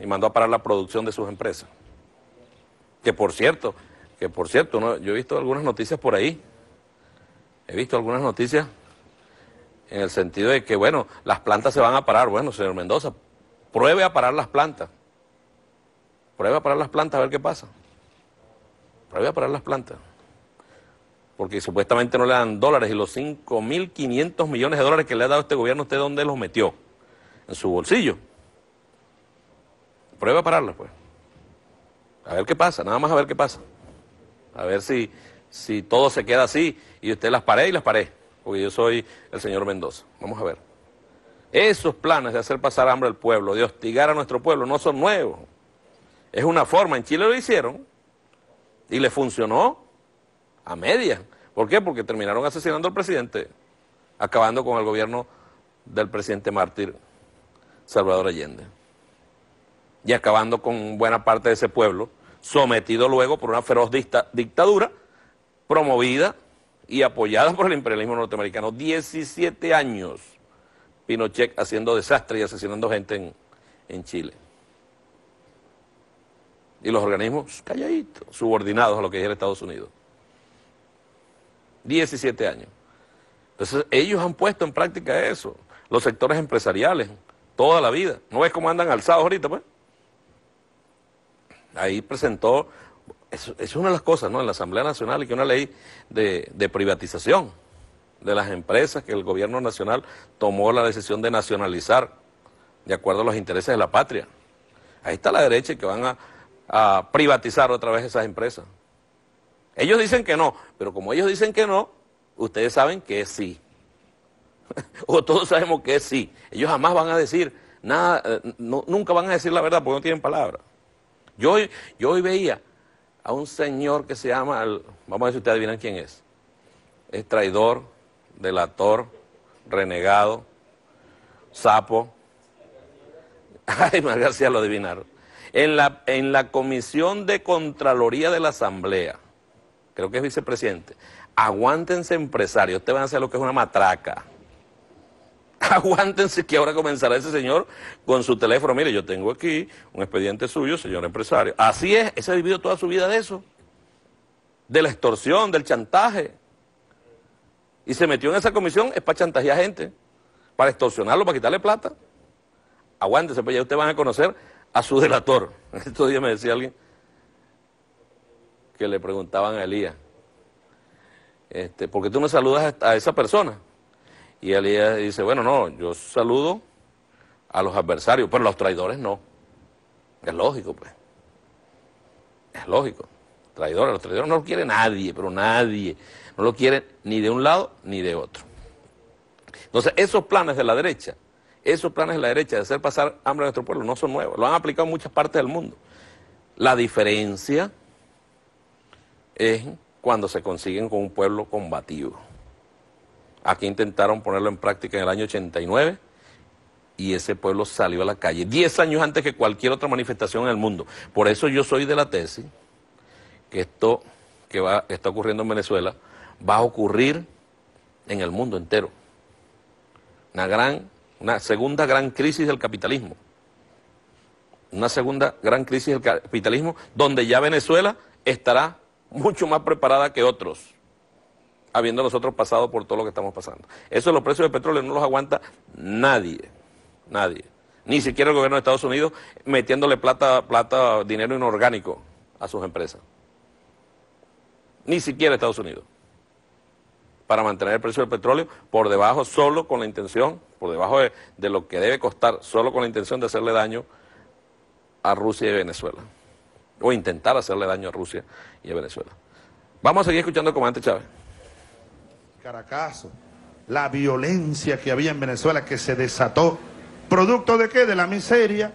y mandó a parar la producción de sus empresas. Que por cierto, que por cierto, ¿no? yo he visto algunas noticias por ahí. He visto algunas noticias en el sentido de que, bueno, las plantas se van a parar. Bueno, señor Mendoza, pruebe a parar las plantas. Pruebe a parar las plantas a ver qué pasa. Pruebe a parar las plantas. Porque supuestamente no le dan dólares y los 5.500 millones de dólares que le ha dado este gobierno, ¿usted dónde los metió? En su bolsillo. Prueba a pararla, pues. A ver qué pasa, nada más a ver qué pasa. A ver si, si todo se queda así y usted las paré y las paré, porque yo soy el señor Mendoza. Vamos a ver. Esos planes de hacer pasar hambre al pueblo, de hostigar a nuestro pueblo, no son nuevos. Es una forma, en Chile lo hicieron y le funcionó a media, ¿Por qué? Porque terminaron asesinando al presidente, acabando con el gobierno del presidente mártir Salvador Allende y acabando con buena parte de ese pueblo, sometido luego por una feroz dictadura promovida y apoyada por el imperialismo norteamericano. 17 años Pinochet haciendo desastre y asesinando gente en, Chile. Y los organismos calladitos, subordinados a lo que el Estados Unidos. 17 años. Entonces ellos han puesto en práctica eso, los sectores empresariales, toda la vida. ¿No ves cómo andan alzados ahorita, pues? Ahí presentó, es, es una de las cosas, ¿no? En la Asamblea Nacional y que una ley de, privatización de las empresas que el gobierno nacional tomó la decisión de nacionalizar de acuerdo a los intereses de la patria. Ahí está la derecha que van a, privatizar otra vez esas empresas. Ellos dicen que no, pero como ellos dicen que no, ustedes saben que sí. o todos sabemos que sí. Ellos jamás van a decir nada, eh, nunca van a decir la verdad porque no tienen palabra. Yo, hoy veía a un señor que se llama, vamos a ver si ustedes adivinan quién es. Es traidor, delator, renegado, sapo. Ay, más lo adivinaron. En la, en la Comisión de Contraloría de la Asamblea, creo que es vicepresidente, aguántense empresarios, ustedes van a hacer lo que es una matraca. aguántense que ahora comenzará ese señor con su teléfono. Mire, yo tengo aquí un expediente suyo, señor empresario. Así es, ese ha vivido toda su vida de eso, de la extorsión, del chantaje. Y se metió en esa comisión es para chantajear gente, para extorsionarlo, para quitarle plata. aguántense pues ya ustedes van a conocer a su delator. Estos días me decía alguien que le preguntaban a Elías, este, ¿por qué tú no saludas a esa persona? Y él dice, bueno, no, yo saludo a los adversarios, pero los traidores no. Es lógico, pues. Es lógico. Traidores, los traidores no lo quiere nadie, pero nadie. No lo quiere ni de un lado ni de otro. Entonces, esos planes de la derecha, esos planes de la derecha de hacer pasar hambre a nuestro pueblo no son nuevos. Lo han aplicado en muchas partes del mundo. La diferencia es cuando se consiguen con un pueblo combativo. Aquí intentaron ponerlo en práctica en el año 89 y ese pueblo salió a la calle, 10 años antes que cualquier otra manifestación en el mundo. Por eso yo soy de la tesis que esto que va, está ocurriendo en Venezuela va a ocurrir en el mundo entero. Una, gran, una segunda gran crisis del capitalismo. Una segunda gran crisis del capitalismo donde ya Venezuela estará mucho más preparada que otros habiendo nosotros pasado por todo lo que estamos pasando. Eso los precios del petróleo no los aguanta nadie, nadie. Ni siquiera el gobierno de Estados Unidos metiéndole plata, plata, dinero inorgánico a sus empresas. Ni siquiera Estados Unidos. Para mantener el precio del petróleo por debajo, solo con la intención, por debajo de, lo que debe costar, solo con la intención de hacerle daño a Rusia y Venezuela. O intentar hacerle daño a Rusia y a Venezuela. Vamos a seguir escuchando al comandante Chávez. Caracaso, la violencia que había en Venezuela que se desató. ¿Producto de qué? De la miseria,